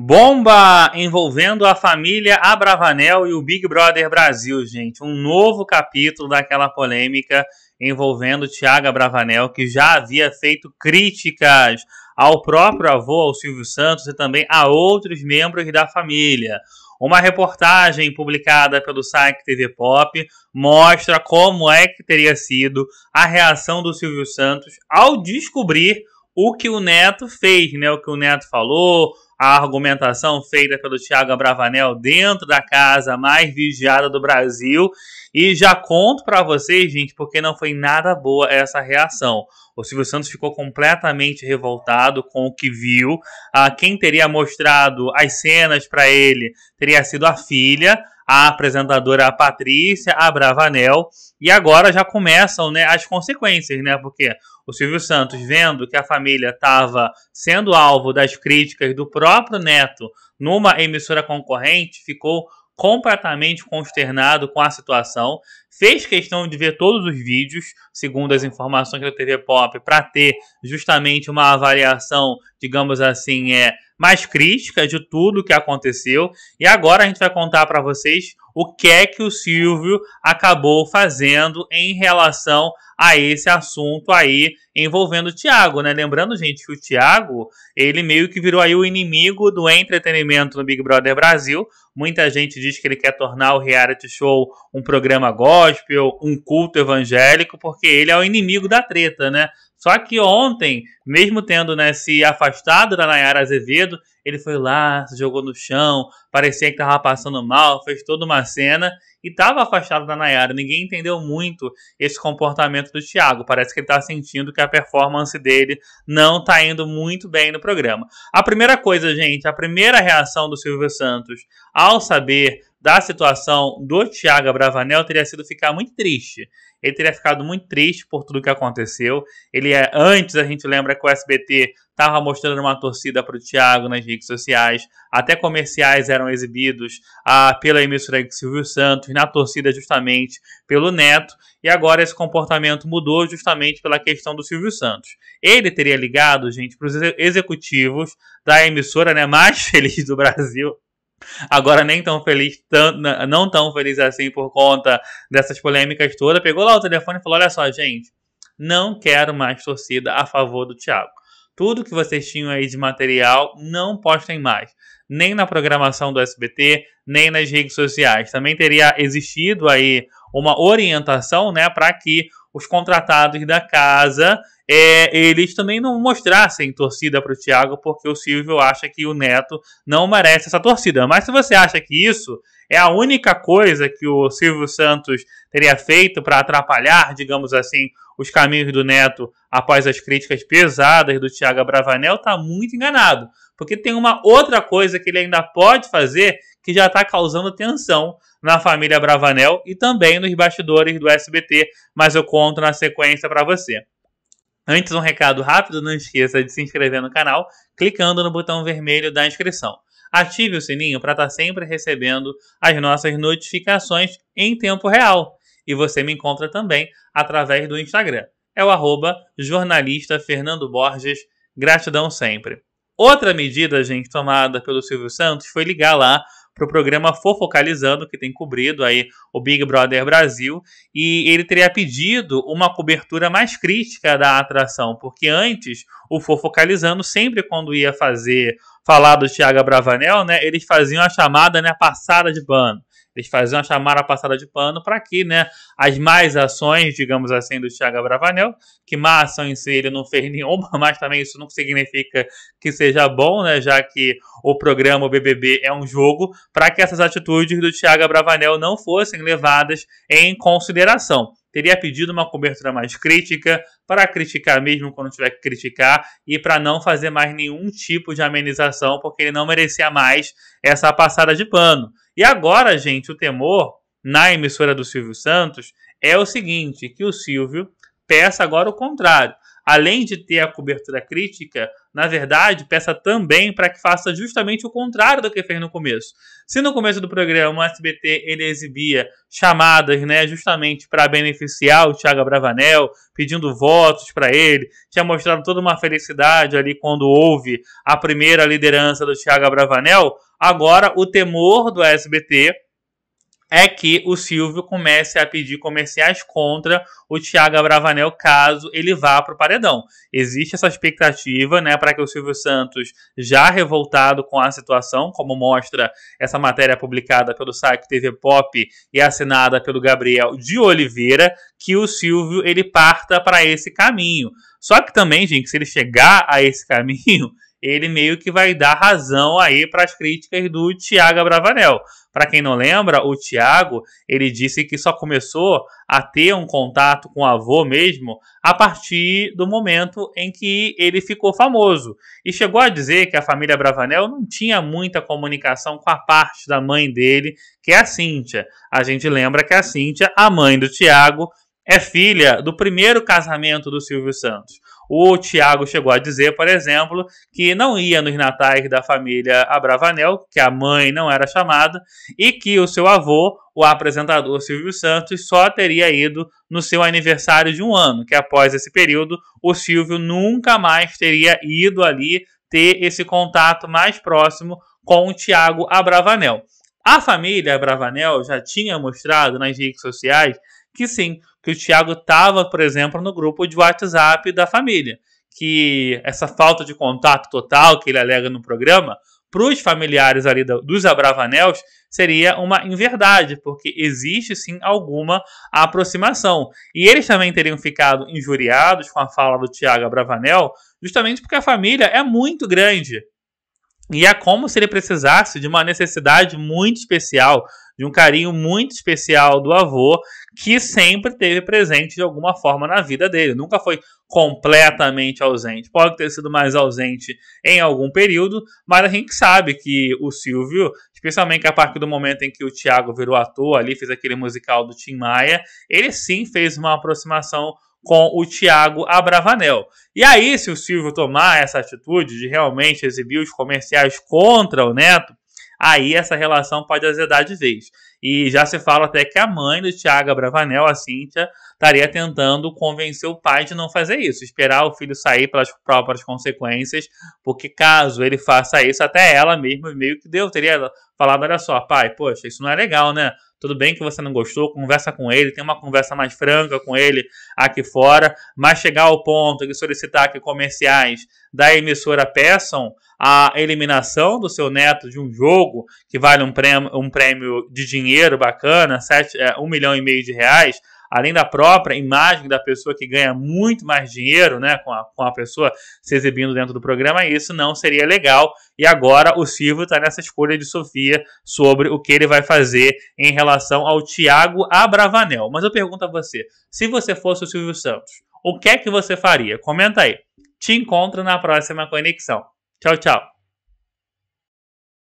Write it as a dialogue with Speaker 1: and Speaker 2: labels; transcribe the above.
Speaker 1: Bomba envolvendo a família Abravanel e o Big Brother Brasil, gente. Um novo capítulo daquela polêmica envolvendo Tiago Abravanel, que já havia feito críticas ao próprio avô, ao Silvio Santos, e também a outros membros da família. Uma reportagem publicada pelo site TV Pop mostra como é que teria sido a reação do Silvio Santos ao descobrir o que o Neto fez, né? O que o Neto falou, a argumentação feita pelo Thiago Bravanel dentro da casa mais vigiada do Brasil. E já conto para vocês, gente, porque não foi nada boa essa reação. O Silvio Santos ficou completamente revoltado com o que viu. Ah, quem teria mostrado as cenas para ele teria sido a filha a apresentadora a Patrícia, a Bravanel, e agora já começam né, as consequências, né? Porque o Silvio Santos, vendo que a família estava sendo alvo das críticas do próprio neto numa emissora concorrente, ficou completamente consternado com a situação, fez questão de ver todos os vídeos, segundo as informações da TV Pop, para ter justamente uma avaliação, digamos assim, é mais crítica de tudo o que aconteceu. E agora a gente vai contar para vocês o que é que o Silvio acabou fazendo em relação a esse assunto aí envolvendo o Thiago, né? Lembrando, gente, que o Thiago, ele meio que virou aí o inimigo do entretenimento no Big Brother Brasil, Muita gente diz que ele quer tornar o reality show um programa gospel, um culto evangélico, porque ele é o inimigo da treta, né? Só que ontem, mesmo tendo né, se afastado da Nayara Azevedo, ele foi lá, se jogou no chão, parecia que tava passando mal, fez toda uma cena e tava afastado da Nayara. Ninguém entendeu muito esse comportamento do Thiago. Parece que ele tá sentindo que a performance dele não tá indo muito bem no programa. A primeira coisa, gente, a primeira reação do Silvio Santos ao saber da situação do Thiago Bravanel teria sido ficar muito triste ele teria ficado muito triste por tudo que aconteceu. Ele é, antes a gente lembra que o SBT estava mostrando uma torcida para o Thiago nas redes sociais, até comerciais eram exibidos ah, pela emissora de Silvio Santos, na torcida justamente pelo Neto, e agora esse comportamento mudou justamente pela questão do Silvio Santos. Ele teria ligado, gente, para os executivos da emissora né, mais feliz do Brasil, agora nem tão feliz, tão, não tão feliz assim por conta dessas polêmicas todas, pegou lá o telefone e falou: Olha só, gente, não quero mais torcida a favor do Thiago. Tudo que vocês tinham aí de material, não postem mais. Nem na programação do SBT, nem nas redes sociais. Também teria existido aí uma orientação né, para que os contratados da casa é, eles também não mostrassem torcida para o Thiago, porque o Silvio acha que o Neto não merece essa torcida. Mas se você acha que isso é a única coisa que o Silvio Santos teria feito para atrapalhar, digamos assim, os caminhos do Neto após as críticas pesadas do Thiago Bravanel, está muito enganado. Porque tem uma outra coisa que ele ainda pode fazer que já está causando tensão na família Bravanel e também nos bastidores do SBT, mas eu conto na sequência para você. Antes, um recado rápido: não esqueça de se inscrever no canal clicando no botão vermelho da inscrição. Ative o sininho para estar tá sempre recebendo as nossas notificações em tempo real. E você me encontra também através do Instagram. É o arroba jornalista Fernando Borges. Gratidão sempre. Outra medida, gente, tomada pelo Silvio Santos foi ligar lá para o programa Fofocalizando, que tem cobrido aí o Big Brother Brasil, e ele teria pedido uma cobertura mais crítica da atração, porque antes o Fofocalizando sempre quando ia fazer falar do Thiago Bravanel, né, eles faziam a chamada, né, passada de pano. Eles faziam a chamada passada de pano para que né, as mais ações, digamos assim, do Thiago Bravanel, que má ação em si ele não fez nenhuma, mas também isso não significa que seja bom, né, já que o programa o BBB é um jogo, para que essas atitudes do Thiago Bravanel não fossem levadas em consideração teria pedido uma cobertura mais crítica, para criticar mesmo quando tiver que criticar e para não fazer mais nenhum tipo de amenização, porque ele não merecia mais essa passada de pano. E agora, gente, o temor na emissora do Silvio Santos é o seguinte: que o Silvio peça agora o contrário além de ter a cobertura crítica, na verdade, peça também para que faça justamente o contrário do que fez no começo. Se no começo do programa o SBT ele exibia chamadas, né, justamente para beneficiar o Thiago Bravanel, pedindo votos para ele, tinha mostrado toda uma felicidade ali quando houve a primeira liderança do Thiago Bravanel, agora o temor do SBT é que o Silvio comece a pedir comerciais contra o Thiago Bravanel caso ele vá para o paredão. Existe essa expectativa, né, para que o Silvio Santos, já revoltado com a situação, como mostra essa matéria publicada pelo site TV Pop e assinada pelo Gabriel de Oliveira, que o Silvio ele parta para esse caminho. Só que também, gente, se ele chegar a esse caminho, ele meio que vai dar razão aí para as críticas do Thiago Bravanel. Para quem não lembra, o Thiago, ele disse que só começou a ter um contato com o avô mesmo a partir do momento em que ele ficou famoso. E chegou a dizer que a família Bravanel não tinha muita comunicação com a parte da mãe dele, que é a Cíntia. A gente lembra que a Cíntia, a mãe do Thiago, é filha do primeiro casamento do Silvio Santos. O Tiago chegou a dizer, por exemplo, que não ia nos natais da família Abravanel, que a mãe não era chamada, e que o seu avô, o apresentador Silvio Santos, só teria ido no seu aniversário de um ano, que após esse período, o Silvio nunca mais teria ido ali ter esse contato mais próximo com o Tiago Abravanel. A família Abravanel já tinha mostrado nas redes sociais que sim, que o Tiago estava, por exemplo, no grupo de WhatsApp da família, que essa falta de contato total que ele alega no programa, para os familiares ali dos Abravanels, seria uma inverdade, porque existe sim alguma aproximação. E eles também teriam ficado injuriados com a fala do Tiago Abravanel, justamente porque a família é muito grande. E é como se ele precisasse de uma necessidade muito especial de um carinho muito especial do avô, que sempre teve presente de alguma forma na vida dele. Nunca foi completamente ausente. Pode ter sido mais ausente em algum período, mas a gente sabe que o Silvio, especialmente a partir do momento em que o Thiago virou ator ali, fez aquele musical do Tim Maia, ele sim fez uma aproximação com o Thiago Abravanel. E aí, se o Silvio tomar essa atitude de realmente exibir os comerciais contra o Neto, aí essa relação pode azedar de vez. E já se fala até que a mãe do Tiago Bravanel, a Cíntia, estaria tentando convencer o pai de não fazer isso, esperar o filho sair pelas próprias consequências, porque caso ele faça isso, até ela mesma meio que deu, teria falado: olha só, pai, poxa, isso não é legal, né? Tudo bem que você não gostou, conversa com ele, tem uma conversa mais franca com ele aqui fora, mas chegar ao ponto de solicitar que comerciais da emissora peçam a eliminação do seu neto de um jogo que vale um prêmio, um prêmio de dinheiro bacana, sete, é, um milhão e meio de reais, além da própria imagem da pessoa que ganha muito mais dinheiro, né, com a, com a pessoa se exibindo dentro do programa, isso não seria legal. E agora o Silvio está nessa escolha de Sofia sobre o que ele vai fazer em relação ao Tiago Abravanel. Mas eu pergunto a você, se você fosse o Silvio Santos, o que é que você faria? Comenta aí. Te encontro na próxima conexão. Tchau, tchau.